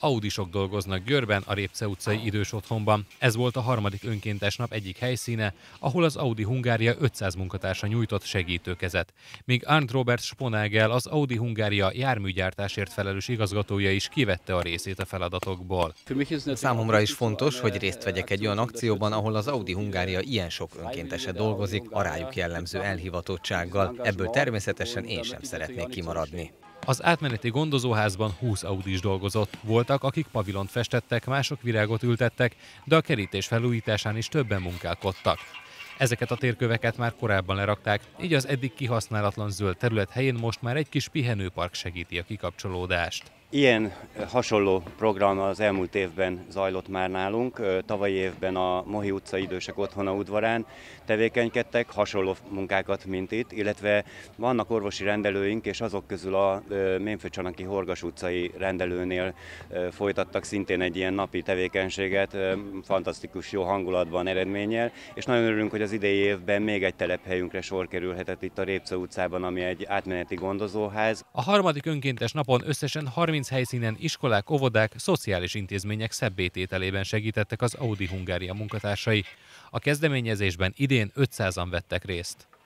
Audisok dolgoznak Győrben, a Répce utcai idős otthonban. Ez volt a harmadik önkéntes nap egyik helyszíne, ahol az Audi Hungária 500 munkatársa nyújtott segítőkezet. Míg Arndt Robert Sponagel, az Audi Hungária járműgyártásért felelős igazgatója is kivette a részét a feladatokból. Számomra is fontos, hogy részt vegyek egy olyan akcióban, ahol az Audi Hungária ilyen sok önkéntese dolgozik, a rájuk jellemző elhivatottsággal. Ebből természetesen én sem szeretnék kimaradni. Az átmeneti gondozóházban 20 Audi is dolgozott. Voltak, akik pavilont festettek, mások virágot ültettek, de a kerítés felújításán is többen munkálkodtak. Ezeket a térköveket már korábban lerakták, így az eddig kihasználatlan zöld terület helyén most már egy kis pihenőpark segíti a kikapcsolódást. Ilyen hasonló program az elmúlt évben zajlott már nálunk. Tavaly évben a Mohi utca idősek otthona udvarán tevékenykedtek, hasonló munkákat, mint itt, illetve vannak orvosi rendelőink, és azok közül a Ménfőcsanaki Horgas utcai rendelőnél folytattak szintén egy ilyen napi tevékenységet, fantasztikus jó hangulatban, eredménnyel, és nagyon örülünk, hogy az idei évben még egy telephelyünkre sor kerülhetett itt a Répce utcában, ami egy átmeneti gondozóház. A harmadik önkéntes napon összesen 30 30 helyszínen iskolák, óvodák, szociális intézmények szebbétételében segítettek az Audi Hungária munkatársai. A kezdeményezésben idén 500-an vettek részt.